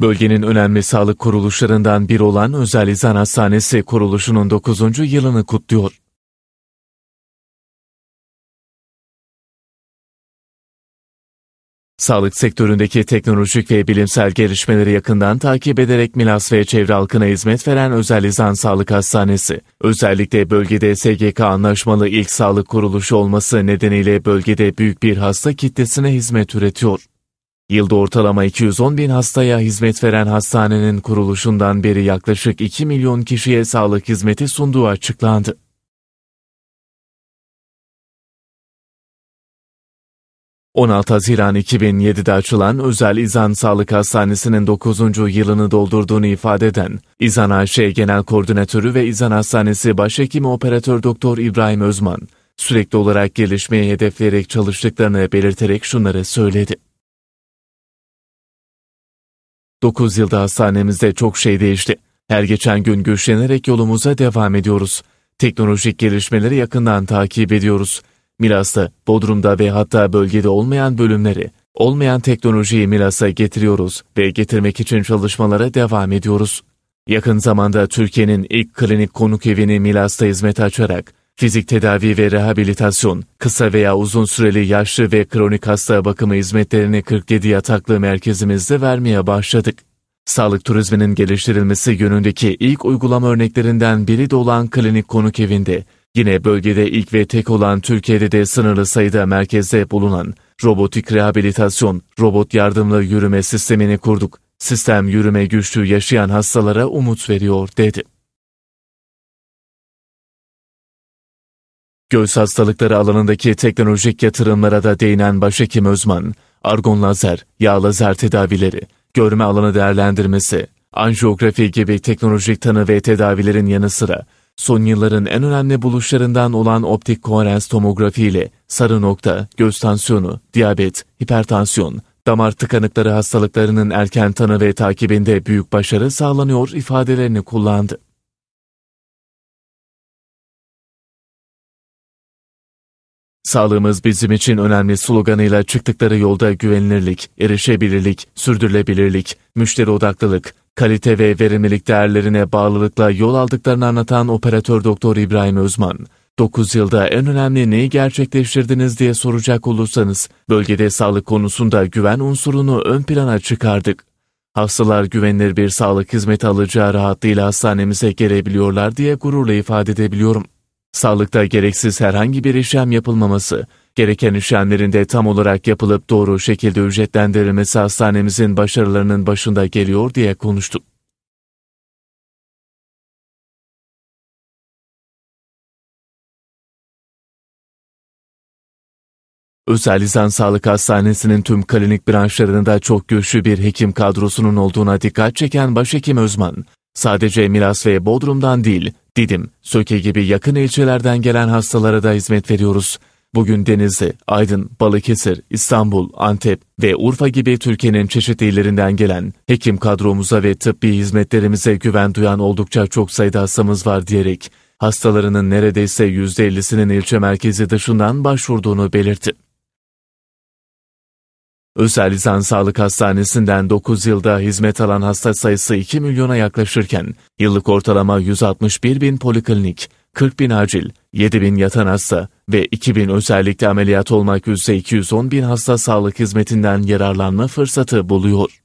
Bölgenin önemli sağlık kuruluşlarından biri olan Özel İzan Hastanesi kuruluşunun 9. yılını kutluyor. Sağlık sektöründeki teknolojik ve bilimsel gelişmeleri yakından takip ederek Milas ve çevre halkına hizmet veren Özel İzan Sağlık Hastanesi, özellikle bölgede SGK anlaşmalı ilk sağlık kuruluşu olması nedeniyle bölgede büyük bir hasta kitlesine hizmet üretiyor. Yılda ortalama 210 bin hastaya hizmet veren hastanenin kuruluşundan beri yaklaşık 2 milyon kişiye sağlık hizmeti sunduğu açıklandı. ...16 Haziran 2007'de açılan Özel İzan Sağlık Hastanesi'nin 9. yılını doldurduğunu ifade eden İzan AŞ Genel Koordinatörü ve İzan Hastanesi Başhekimi Operatör Doktor İbrahim Özman, sürekli olarak gelişmeye hedefleyerek çalıştıklarını belirterek şunları söyledi. 9 yılda hastanemizde çok şey değişti. Her geçen gün güçlenerek yolumuza devam ediyoruz. Teknolojik gelişmeleri yakından takip ediyoruz. Milas'ta, Bodrum'da ve hatta bölgede olmayan bölümleri, olmayan teknolojiyi Milas'a getiriyoruz ve getirmek için çalışmalara devam ediyoruz. Yakın zamanda Türkiye'nin ilk klinik konuk evini Milas'ta hizmet açarak fizik tedavi ve rehabilitasyon, kısa veya uzun süreli yaşlı ve kronik hasta bakımı hizmetlerini 47 yataklı merkezimizde vermeye başladık. Sağlık turizminin geliştirilmesi yönündeki ilk uygulama örneklerinden biri de olan klinik konuk evinde, yine bölgede ilk ve tek olan Türkiye'de de sınırlı sayıda merkezde bulunan robotik rehabilitasyon, robot yardımlı yürüme sistemini kurduk. Sistem yürüme güçlüğü yaşayan hastalara umut veriyor dedi. Göğüs hastalıkları alanındaki teknolojik yatırımlara da değinen başhekim Özman, argon lazer, yağ lazer tedavileri, görme alanı değerlendirmesi, anjiyografi gibi teknolojik tanı ve tedavilerin yanı sıra son yılların en önemli buluşlarından olan optik koherans tomografi ile sarı nokta, göz tansiyonu, diyabet, hipertansiyon, damar tıkanıkları hastalıklarının erken tanı ve takibinde büyük başarı sağlanıyor ifadelerini kullandı. Sağlığımız bizim için önemli sloganıyla çıktıkları yolda güvenilirlik, erişebilirlik, sürdürülebilirlik, müşteri odaklılık, kalite ve verimlilik değerlerine bağlılıkla yol aldıklarını anlatan operatör doktor İbrahim Özman, 9 yılda en önemli neyi gerçekleştirdiniz diye soracak olursanız, bölgede sağlık konusunda güven unsurunu ön plana çıkardık. Hastalar güvenilir bir sağlık hizmeti alacağı rahatlığıyla hastanemize gelebiliyorlar diye gururla ifade edebiliyorum. Sağlıkta gereksiz herhangi bir işlem yapılmaması, gereken işlemlerin de tam olarak yapılıp doğru şekilde ücretlendirilmesi hastanemizin başarılarının başında geliyor diye konuştuk. Özel Lisans Sağlık Hastanesi'nin tüm klinik branşlarında çok güçlü bir hekim kadrosunun olduğuna dikkat çeken Başhekim Özman, sadece Milas ve Bodrum'dan değil, Didim, Söke gibi yakın ilçelerden gelen hastalara da hizmet veriyoruz. Bugün Denizli, Aydın, Balıkesir, İstanbul, Antep ve Urfa gibi Türkiye'nin çeşitli illerinden gelen hekim kadromuza ve tıbbi hizmetlerimize güven duyan oldukça çok sayıda hastamız var diyerek hastalarının neredeyse %50'sinin ilçe merkezi dışından başvurduğunu belirtti. Özel Lisan Sağlık Hastanesi'nden 9 yılda hizmet alan hasta sayısı 2 milyona yaklaşırken, yıllık ortalama 161 bin poliklinik, 40 bin acil, 7 bin yatan hasta ve 2 bin özellikle ameliyat olmak üzere 210 bin hasta sağlık hizmetinden yararlanma fırsatı buluyor.